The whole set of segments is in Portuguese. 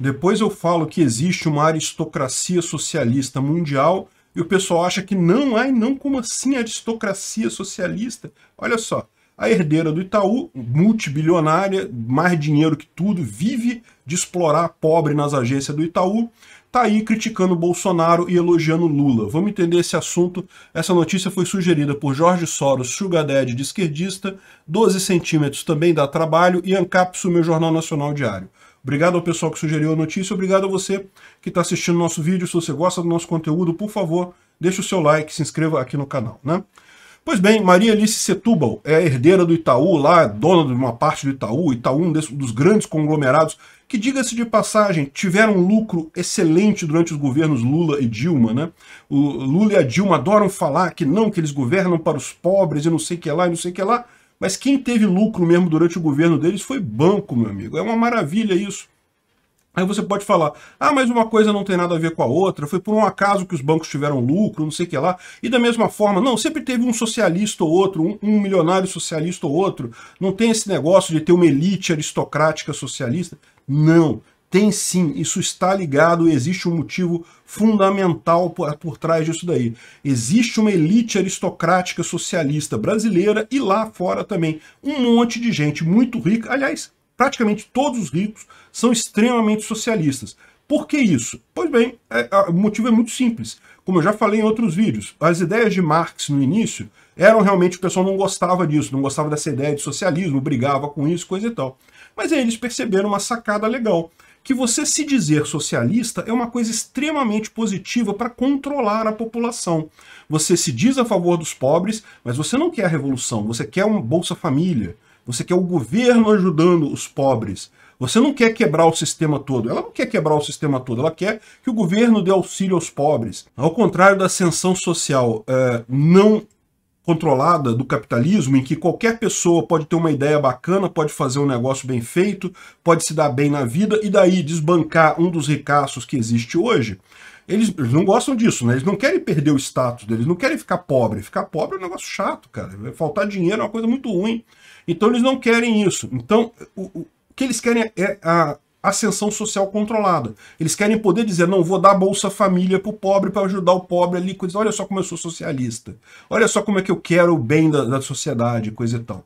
Depois eu falo que existe uma aristocracia socialista mundial e o pessoal acha que não, ai não, como assim aristocracia socialista? Olha só, a herdeira do Itaú, multibilionária, mais dinheiro que tudo, vive de explorar pobre nas agências do Itaú, tá aí criticando Bolsonaro e elogiando Lula. Vamos entender esse assunto. Essa notícia foi sugerida por Jorge Soros, Sugar Daddy de esquerdista, 12 centímetros também dá trabalho e ANCAP, meu Jornal Nacional Diário. Obrigado ao pessoal que sugeriu a notícia, obrigado a você que está assistindo nosso vídeo. Se você gosta do nosso conteúdo, por favor, deixe o seu like, se inscreva aqui no canal, né? Pois bem, Maria Alice Setúbal é herdeira do Itaú, lá é dona de uma parte do Itaú, Itaú é um dos grandes conglomerados, que, diga-se de passagem, tiveram um lucro excelente durante os governos Lula e Dilma, né? O Lula e a Dilma adoram falar que não, que eles governam para os pobres e não sei o que lá e não sei o que lá, mas quem teve lucro mesmo durante o governo deles foi banco, meu amigo. É uma maravilha isso. Aí você pode falar, ah, mas uma coisa não tem nada a ver com a outra, foi por um acaso que os bancos tiveram lucro, não sei o que lá. E da mesma forma, não, sempre teve um socialista ou outro, um, um milionário socialista ou outro. Não tem esse negócio de ter uma elite aristocrática socialista. Não. Tem sim, isso está ligado, existe um motivo fundamental por, por trás disso daí. Existe uma elite aristocrática socialista brasileira e lá fora também. Um monte de gente muito rica, aliás, praticamente todos os ricos são extremamente socialistas. Por que isso? Pois bem, é, o motivo é muito simples. Como eu já falei em outros vídeos, as ideias de Marx no início eram realmente, o pessoal não gostava disso, não gostava dessa ideia de socialismo, brigava com isso, coisa e tal. Mas aí eles perceberam uma sacada legal que você se dizer socialista é uma coisa extremamente positiva para controlar a população. Você se diz a favor dos pobres, mas você não quer a revolução, você quer uma Bolsa Família, você quer o governo ajudando os pobres. Você não quer quebrar o sistema todo. Ela não quer quebrar o sistema todo, ela quer que o governo dê auxílio aos pobres. Ao contrário da ascensão social eh, não controlada do capitalismo, em que qualquer pessoa pode ter uma ideia bacana, pode fazer um negócio bem feito, pode se dar bem na vida e daí desbancar um dos ricaços que existe hoje, eles, não gostam disso, né? Eles não querem perder o status deles, não querem ficar pobre. Ficar pobre é um negócio chato, cara. Faltar dinheiro é uma coisa muito ruim. Então eles não querem isso. Então o, o que eles querem é, é a ascensão social controlada. Eles querem poder dizer, não, vou dar Bolsa Família para o pobre, para ajudar o pobre ali. Coisa, olha só como eu sou socialista. Olha só como é que eu quero o bem da, da sociedade, coisa e tal.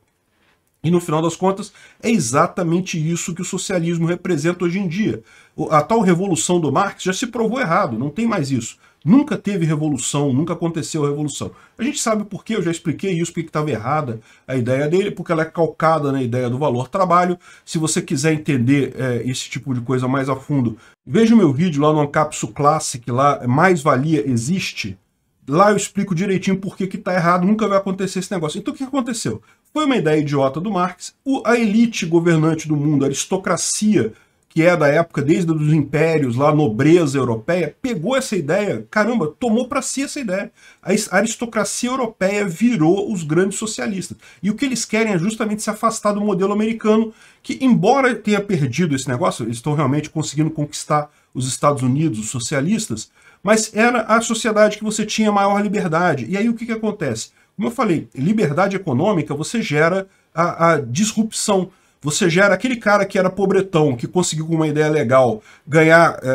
E no final das contas, é exatamente isso que o socialismo representa hoje em dia. A tal revolução do Marx já se provou errado, não tem mais isso. Nunca teve revolução, nunca aconteceu a revolução. A gente sabe por quê, eu já expliquei isso, porque estava errada a ideia dele, porque ela é calcada na ideia do valor trabalho. Se você quiser entender é, esse tipo de coisa mais a fundo, veja o meu vídeo lá no Ancapsu Classic, lá, Mais Valia Existe. Lá eu explico direitinho por que está errado, nunca vai acontecer esse negócio. Então o que aconteceu? Foi uma ideia idiota do Marx, a elite governante do mundo, a aristocracia que é da época desde os impérios, lá nobreza europeia, pegou essa ideia, caramba, tomou para si essa ideia. A aristocracia europeia virou os grandes socialistas. E o que eles querem é justamente se afastar do modelo americano, que embora tenha perdido esse negócio, eles estão realmente conseguindo conquistar os Estados Unidos, os socialistas, mas era a sociedade que você tinha maior liberdade. E aí o que, que acontece? Como eu falei, liberdade econômica, você gera a, a disrupção você gera aquele cara que era pobretão, que conseguiu com uma ideia legal ganhar é,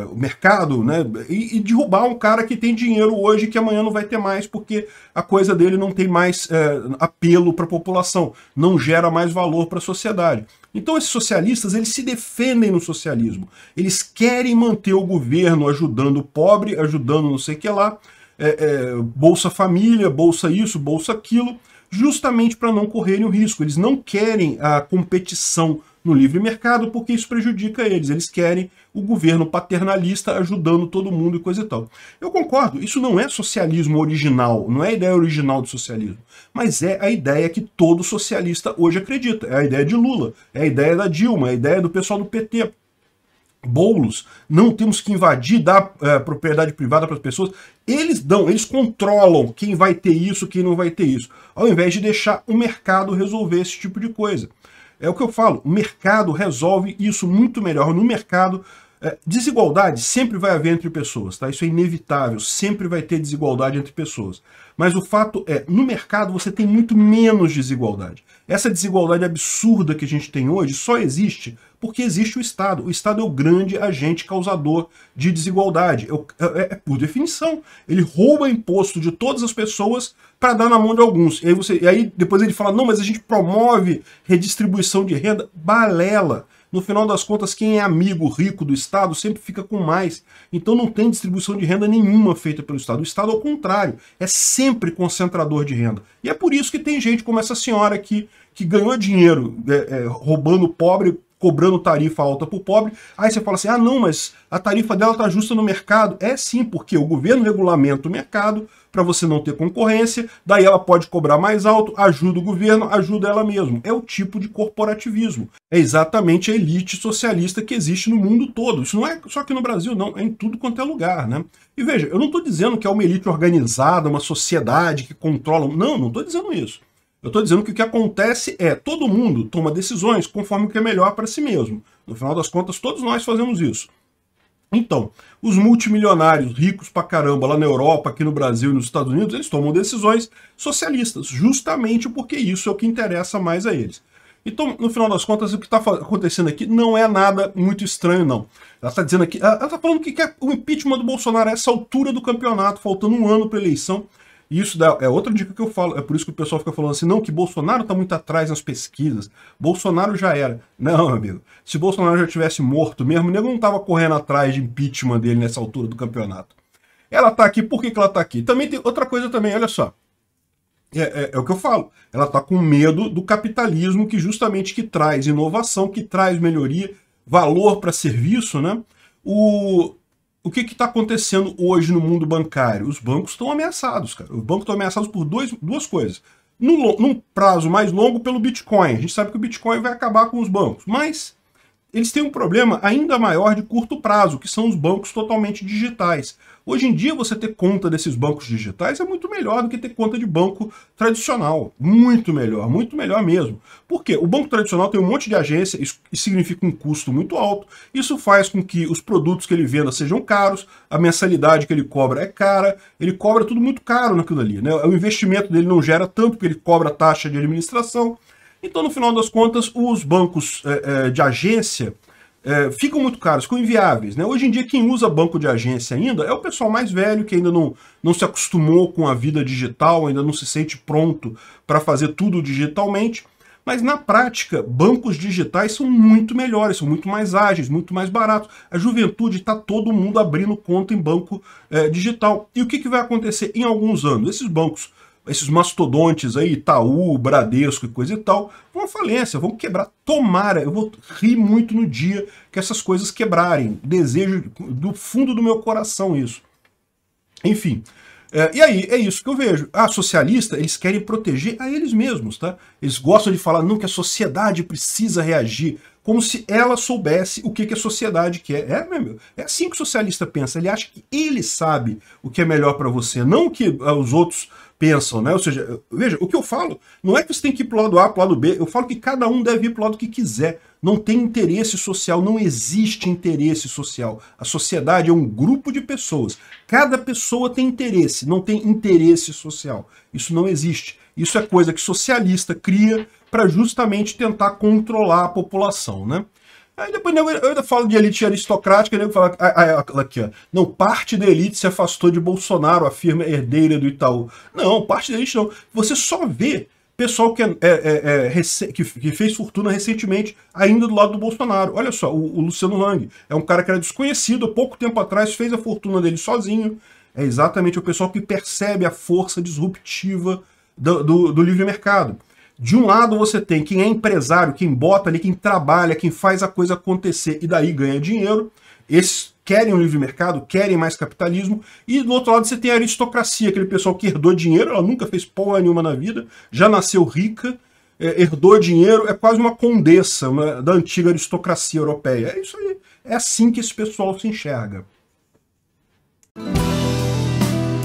é, o mercado, né? E, e, derrubar um cara que tem dinheiro hoje que amanhã não vai ter mais, porque a coisa dele não tem mais é, apelo para a população, não gera mais valor para a sociedade. Então esses socialistas, eles se defendem no socialismo. Eles querem manter o governo ajudando o pobre, ajudando não sei o que lá, é, é, Bolsa Família, Bolsa isso, Bolsa aquilo, justamente para não correrem o risco. Eles não querem a competição no livre mercado porque isso prejudica eles. Eles querem o governo paternalista ajudando todo mundo e coisa e tal. Eu concordo, isso não é socialismo original, não é a ideia original do socialismo, mas é a ideia que todo socialista hoje acredita. É a ideia de Lula, é a ideia da Dilma, é a ideia do pessoal do PT. Boulos, não temos que invadir, dar é, propriedade privada para as pessoas. Eles dão, eles controlam quem vai ter isso, quem não vai ter isso, ao invés de deixar o mercado resolver esse tipo de coisa. É o que eu falo, o mercado resolve isso muito melhor. No mercado é, desigualdade sempre vai haver entre pessoas, tá? Isso é inevitável, sempre vai ter desigualdade entre pessoas. Mas o fato é, no mercado você tem muito menos desigualdade. Essa desigualdade absurda que a gente tem hoje só existe porque existe o Estado. O Estado é o grande agente causador de desigualdade. É, é, é por definição. Ele rouba imposto de todas as pessoas para dar na mão de alguns. E aí, você, e aí depois ele fala, não, mas a gente promove redistribuição de renda. Balela. No final das contas, quem é amigo rico do Estado sempre fica com mais. Então não tem distribuição de renda nenhuma feita pelo Estado. O Estado, ao contrário, é sempre concentrador de renda. E é por isso que tem gente como essa senhora aqui, que ganhou dinheiro é, é, roubando pobre cobrando tarifa alta para o pobre. Aí você fala assim: ah, não, mas a tarifa dela está justa no mercado. É sim, porque o governo regulamenta o mercado para você não ter concorrência, daí ela pode cobrar mais alto, ajuda o governo, ajuda ela mesma. É o tipo de corporativismo. É exatamente a elite socialista que existe no mundo todo. Isso não é só aqui no Brasil, não, é em tudo quanto é lugar, né? E veja, eu não estou dizendo que é uma elite organizada, uma sociedade que controla. Não, não estou dizendo isso. Eu estou dizendo que o que acontece é todo mundo toma decisões conforme o que é melhor para si mesmo. No final das contas, todos nós fazemos isso. Então, os multimilionários ricos pra caramba lá na Europa, aqui no Brasil e nos Estados Unidos, eles tomam decisões socialistas, justamente porque isso é o que interessa mais a eles. Então, no final das contas, o que está acontecendo aqui não é nada muito estranho, não. Ela está dizendo aqui, ela está falando que quer o impeachment do Bolsonaro a é essa altura do campeonato, faltando um ano para a eleição. E isso dá, é outra dica que eu falo, é por isso que o pessoal fica falando assim, não, que Bolsonaro está muito atrás nas pesquisas, Bolsonaro já era. Não, meu amigo, se Bolsonaro já tivesse morto mesmo, o nego não estava correndo atrás de impeachment dele nessa altura do campeonato. Ela está aqui, por que, que ela está aqui? Também tem outra coisa também, olha só. É, é, é, o que eu falo. Ela está com medo do capitalismo que justamente que traz inovação, que traz melhoria, valor para serviço, né? O, o que está acontecendo hoje no mundo bancário? Os bancos estão ameaçados, cara. Os bancos estão ameaçados por dois, duas coisas. No, num prazo mais longo, pelo Bitcoin. A gente sabe que o Bitcoin vai acabar com os bancos, mas eles têm um problema ainda maior de curto prazo, que são os bancos totalmente digitais. Hoje em dia, você ter conta desses bancos digitais é muito melhor do que ter conta de banco tradicional. Muito melhor, muito melhor mesmo. Por quê? O banco tradicional tem um monte de agência, isso significa um custo muito alto. Isso faz com que os produtos que ele venda sejam caros, a mensalidade que ele cobra é cara, ele cobra tudo muito caro naquilo ali. Né? O investimento dele não gera tanto, porque ele cobra taxa de administração. Então, no final das contas, os bancos é, é, de agência é, ficam muito caros, ficam inviáveis. Né? Hoje em dia, quem usa banco de agência ainda é o pessoal mais velho, que ainda não, não se acostumou com a vida digital, ainda não se sente pronto para fazer tudo digitalmente. Mas na prática, bancos digitais são muito melhores, são muito mais ágeis, muito mais baratos. A juventude está todo mundo abrindo conta em banco é, digital. E o que, que vai acontecer em alguns anos? Esses bancos esses mastodontes aí, Itaú, Bradesco e coisa e tal, vão à falência, vão quebrar. Tomara, eu vou rir muito no dia que essas coisas quebrarem. Desejo do fundo do meu coração isso. Enfim. É, e aí, é isso que eu vejo. Ah, socialista, eles querem proteger a eles mesmos, tá? Eles gostam de falar, não, que a sociedade precisa reagir, como se ela soubesse o que, que a sociedade quer. É, meu, é assim que o socialista pensa. Ele acha que ele sabe o que é melhor para você, não que os outros pensam, né? Ou seja, veja, o que eu falo não é que você tem que ir para o lado A, para o lado B, eu falo que cada um deve ir para o lado que quiser. Não tem interesse social, não existe interesse social. A sociedade é um grupo de pessoas. Cada pessoa tem interesse, não tem interesse social. Isso não existe. Isso é coisa que socialista cria para justamente tentar controlar a população, né? Aí depois eu, ainda falo de elite aristocrática, nego fala ah, ah, aqui, ó. Não, parte da elite se afastou de Bolsonaro, a firma herdeira do Itaú. Não, parte da elite não. Você só vê pessoal que, é, é, é, é que, que, fez fortuna recentemente, ainda do lado do Bolsonaro. Olha só, o, o, Luciano Lang é um cara que era desconhecido, pouco tempo atrás fez a fortuna dele sozinho. É exatamente o pessoal que percebe a força disruptiva do, do, do livre mercado. De um lado você tem quem é empresário, quem bota ali, quem trabalha, quem faz a coisa acontecer e daí ganha dinheiro. Esses querem um livre mercado, querem mais capitalismo. E do outro lado você tem a aristocracia, aquele pessoal que herdou dinheiro, ela nunca fez porra nenhuma na vida, já nasceu rica, é, herdou dinheiro, é quase uma condessa uma, da antiga aristocracia europeia. É isso aí. É assim que esse pessoal se enxerga.